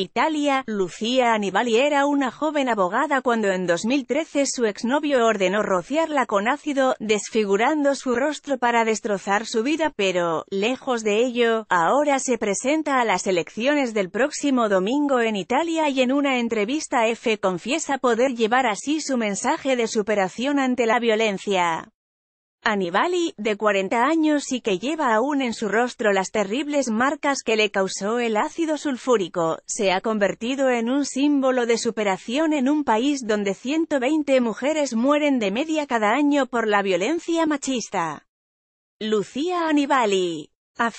Italia, Lucía Anibali era una joven abogada cuando en 2013 su exnovio ordenó rociarla con ácido, desfigurando su rostro para destrozar su vida, pero, lejos de ello, ahora se presenta a las elecciones del próximo domingo en Italia y en una entrevista F confiesa poder llevar así su mensaje de superación ante la violencia. Anibali, de 40 años y que lleva aún en su rostro las terribles marcas que le causó el ácido sulfúrico, se ha convertido en un símbolo de superación en un país donde 120 mujeres mueren de media cada año por la violencia machista. Lucía Anibali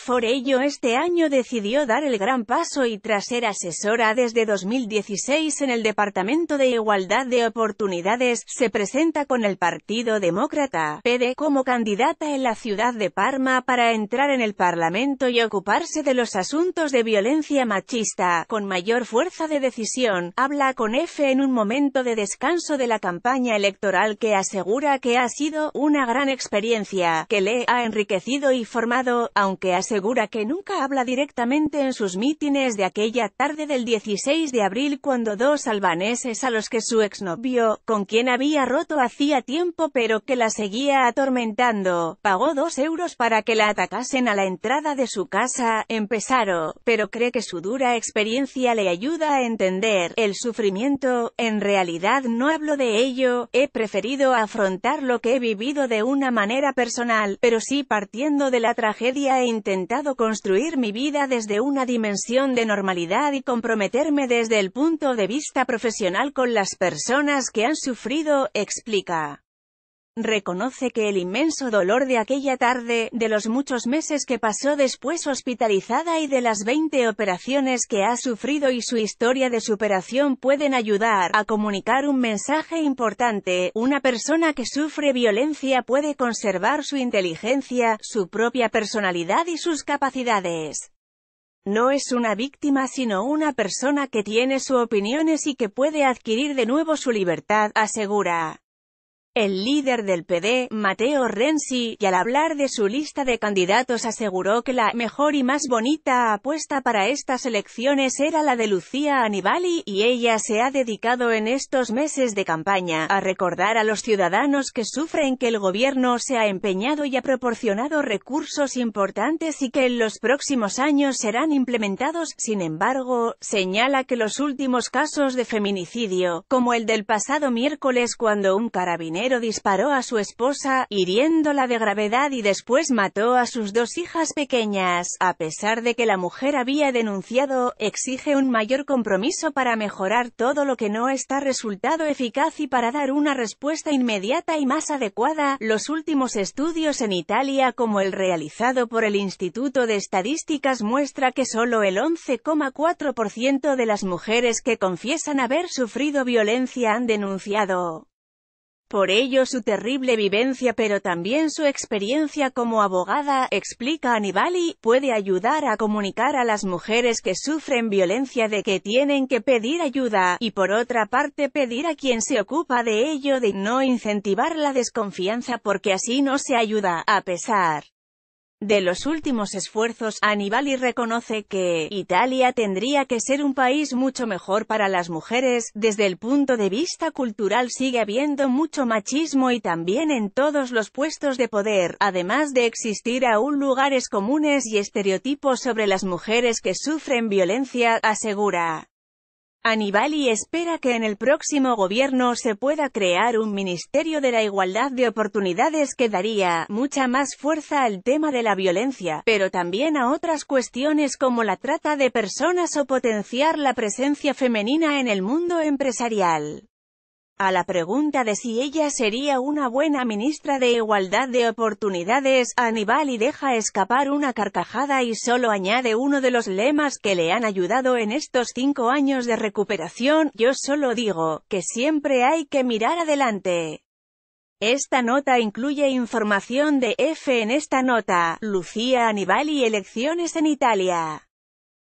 por ello este año decidió dar el gran paso y tras ser asesora desde 2016 en el Departamento de Igualdad de Oportunidades, se presenta con el Partido Demócrata, PD, como candidata en la ciudad de Parma para entrar en el Parlamento y ocuparse de los asuntos de violencia machista, con mayor fuerza de decisión, habla con F en un momento de descanso de la campaña electoral que asegura que ha sido una gran experiencia, que le ha enriquecido y formado, aunque asegura que nunca habla directamente en sus mítines de aquella tarde del 16 de abril cuando dos albaneses a los que su exnovio, con quien había roto hacía tiempo pero que la seguía atormentando, pagó dos euros para que la atacasen a la entrada de su casa, empezaron, pero cree que su dura experiencia le ayuda a entender el sufrimiento, en realidad no hablo de ello, he preferido afrontar lo que he vivido de una manera personal, pero sí partiendo de la tragedia e intentado construir mi vida desde una dimensión de normalidad y comprometerme desde el punto de vista profesional con las personas que han sufrido, explica reconoce que el inmenso dolor de aquella tarde, de los muchos meses que pasó después hospitalizada y de las 20 operaciones que ha sufrido y su historia de superación pueden ayudar a comunicar un mensaje importante. Una persona que sufre violencia puede conservar su inteligencia, su propia personalidad y sus capacidades. No es una víctima sino una persona que tiene sus opiniones y que puede adquirir de nuevo su libertad, asegura. El líder del PD, Mateo Renzi, y al hablar de su lista de candidatos aseguró que la mejor y más bonita apuesta para estas elecciones era la de Lucía Anibali, y ella se ha dedicado en estos meses de campaña a recordar a los ciudadanos que sufren que el gobierno se ha empeñado y ha proporcionado recursos importantes y que en los próximos años serán implementados. Sin embargo, señala que los últimos casos de feminicidio, como el del pasado miércoles cuando un carabinero disparó a su esposa, hiriéndola de gravedad y después mató a sus dos hijas pequeñas. A pesar de que la mujer había denunciado, exige un mayor compromiso para mejorar todo lo que no está resultado eficaz y para dar una respuesta inmediata y más adecuada. Los últimos estudios en Italia como el realizado por el Instituto de Estadísticas muestra que solo el 11,4% de las mujeres que confiesan haber sufrido violencia han denunciado. Por ello su terrible vivencia pero también su experiencia como abogada, explica Anibali, puede ayudar a comunicar a las mujeres que sufren violencia de que tienen que pedir ayuda, y por otra parte pedir a quien se ocupa de ello de no incentivar la desconfianza porque así no se ayuda, a pesar de los últimos esfuerzos, Anibali reconoce que Italia tendría que ser un país mucho mejor para las mujeres, desde el punto de vista cultural sigue habiendo mucho machismo y también en todos los puestos de poder, además de existir aún lugares comunes y estereotipos sobre las mujeres que sufren violencia, asegura. Anibali espera que en el próximo gobierno se pueda crear un Ministerio de la Igualdad de Oportunidades que daría mucha más fuerza al tema de la violencia, pero también a otras cuestiones como la trata de personas o potenciar la presencia femenina en el mundo empresarial. A la pregunta de si ella sería una buena ministra de Igualdad de Oportunidades, Anibali deja escapar una carcajada y solo añade uno de los lemas que le han ayudado en estos cinco años de recuperación, yo solo digo, que siempre hay que mirar adelante. Esta nota incluye información de F en esta nota, Lucía Anibali elecciones en Italia.